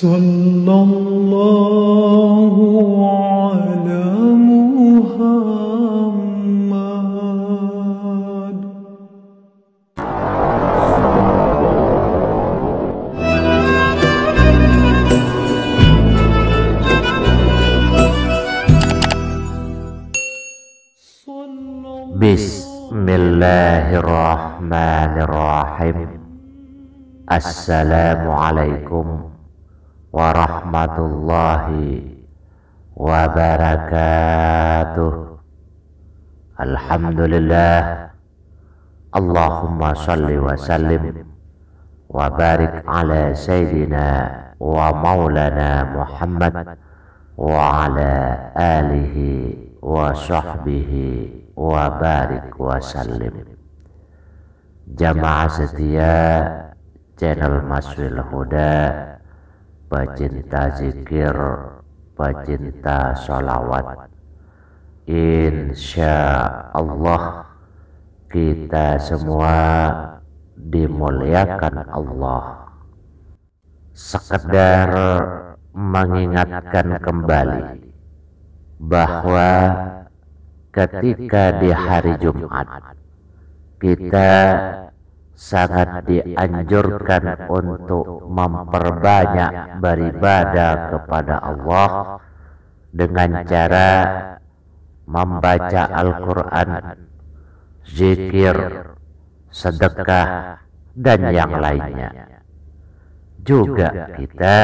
صلى الله على محمد بسم الله الرحمن الرحيم السلام عليكم ورحمة الله وبركاته الحمد لله اللهم صل وسلم وبارك على سيدنا ومولانا محمد وعلى آله وصحبه وبارك وسلم جماعة setia channel Maswil Huda pecinta zikir, pecinta sholawat. Insya Allah kita semua dimuliakan Allah. Sekedar mengingatkan kembali bahwa ketika di hari Jumat kita sangat dianjurkan untuk memperbanyak beribadah kepada Allah dengan cara membaca Al-Quran, zikir, sedekah, dan yang lainnya. Juga kita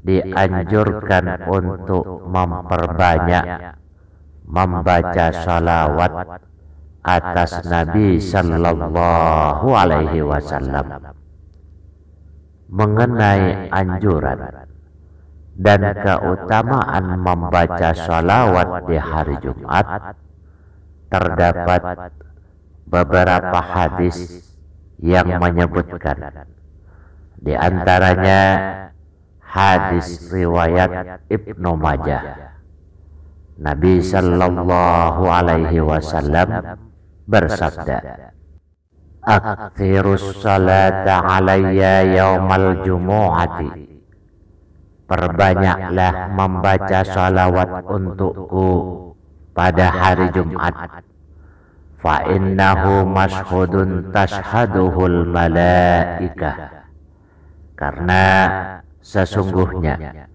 dianjurkan untuk memperbanyak membaca salawat atas Nabi Shallallahu Alaihi Wasallam mengenai anjuran dan keutamaan membaca sholawat di hari Jumat terdapat beberapa hadis yang menyebutkan di antaranya hadis riwayat Ibnu Majah Nabi Shallallahu Alaihi Wasallam bersabda, Akhirus salata alaiya yaumal jumu'ati. Perbanyaklah membaca salawat untukku pada hari Jumat. Fa innahu mashhudun tashhaduhul malaikah. Karena sesungguhnya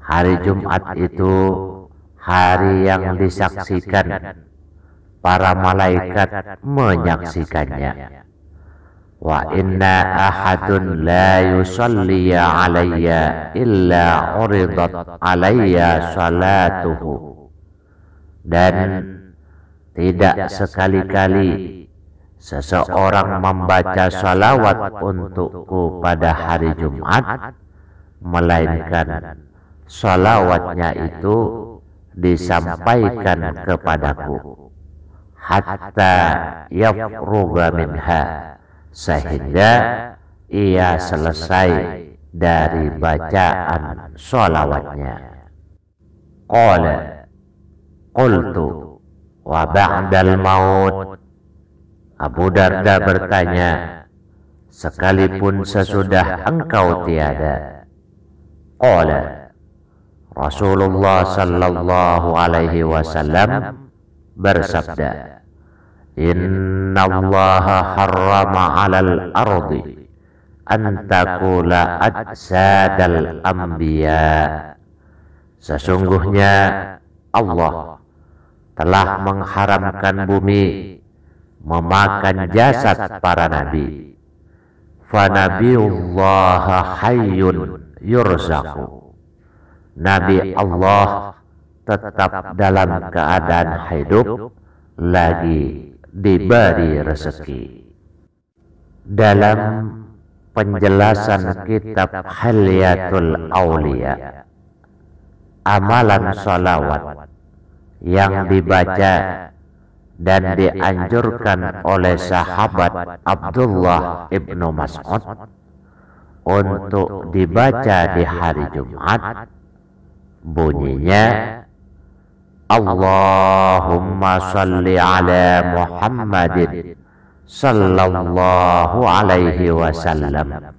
hari Jumat itu hari yang disaksikan para malaikat menyaksikannya. Wa inna ahadun la yusalliya alaiya illa uridat alaiya salatuhu. Dan tidak sekali-kali seseorang membaca salawat untukku pada hari Jumat, melainkan salawatnya itu disampaikan kepadaku hatta yafruga minha sehingga ia selesai dari bacaan sholawatnya. Qala qultu wa ba'dal maut Abu Darda bertanya sekalipun sesudah engkau tiada Qala Rasulullah sallallahu alaihi wasallam bersabda, Inna Allah harrama alal ardi antakula ajsadal anbiya. Sesungguhnya Allah telah mengharamkan bumi memakan jasad para nabi. Fanabiullah hayyun yurzaku. Nabi Allah tetap dalam keadaan hidup lagi diberi rezeki. Dalam penjelasan kitab Hilyatul Aulia, amalan salawat yang dibaca dan dianjurkan oleh sahabat Abdullah ibnu Mas'ud untuk dibaca di hari Jumat bunyinya Allahumma salli ala Muhammadin sallallahu alaihi wasallam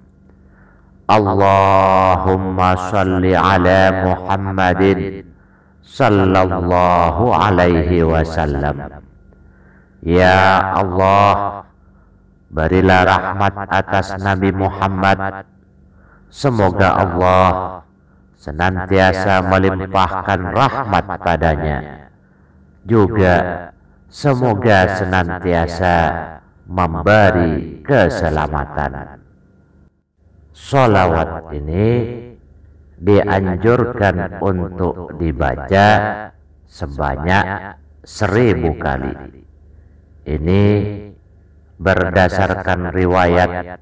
Allahumma salli ala Muhammadin sallallahu alaihi wasallam Ya Allah berilah rahmat atas Nabi Muhammad semoga Allah senantiasa melimpahkan rahmat padanya. Juga semoga senantiasa memberi keselamatan. Solawat ini dianjurkan untuk dibaca sebanyak seribu kali. Ini berdasarkan riwayat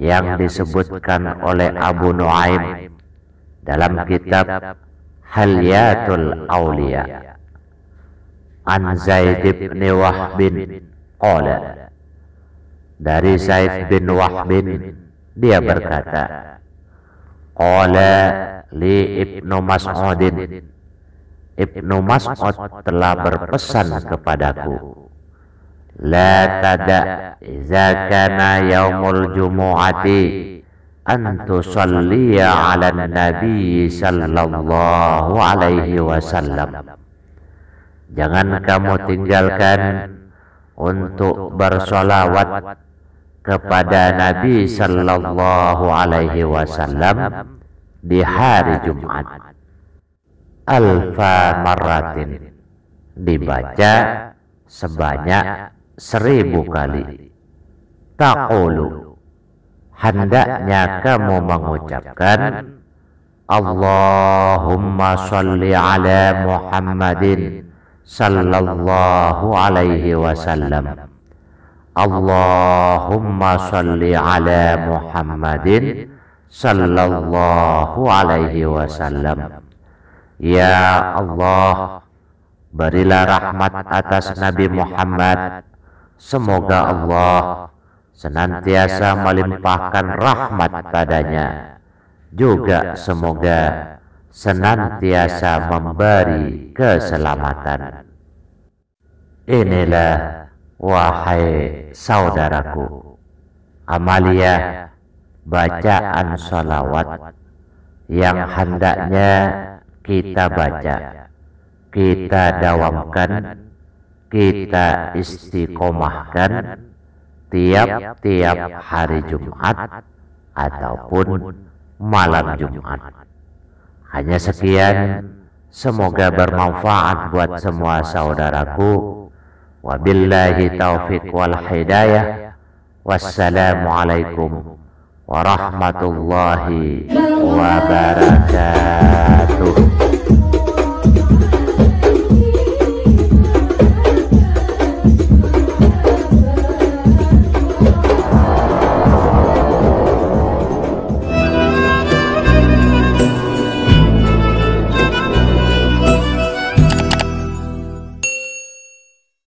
yang disebutkan oleh Abu Nuaim dalam kitab Halyatul Aulia An Zaid bin Wahb bin Qala dari Zaid bin Wahb bin dia berkata Qala li Ibnu Mas'ud Ibnu Mas'ud telah berpesan kepadaku La tada Iza kana yaumul jumu'ati أن تصلي على النبي sallallahu alaihi wasallam Jangan kamu tinggalkan untuk bersolawat kepada Nabi Sallallahu Alaihi Wasallam di hari Jumat. Alfa maratin dibaca sebanyak seribu kali. Takulu hendaknya kamu mengucapkan Allahumma salli ala Muhammadin sallallahu alaihi wasallam Allahumma salli ala Muhammadin sallallahu alaihi wasallam Ya Allah berilah rahmat atas Nabi Muhammad semoga Allah senantiasa melimpahkan rahmat padanya. Juga semoga senantiasa memberi keselamatan. Inilah wahai saudaraku, amalia bacaan salawat yang hendaknya kita baca, kita dawamkan, kita istiqomahkan, tiap-tiap hari Jumat ataupun malam Jumat. Hanya sekian, semoga bermanfaat buat semua saudaraku. Wabillahi taufiq wal hidayah. Wassalamualaikum warahmatullahi wabarakatuh.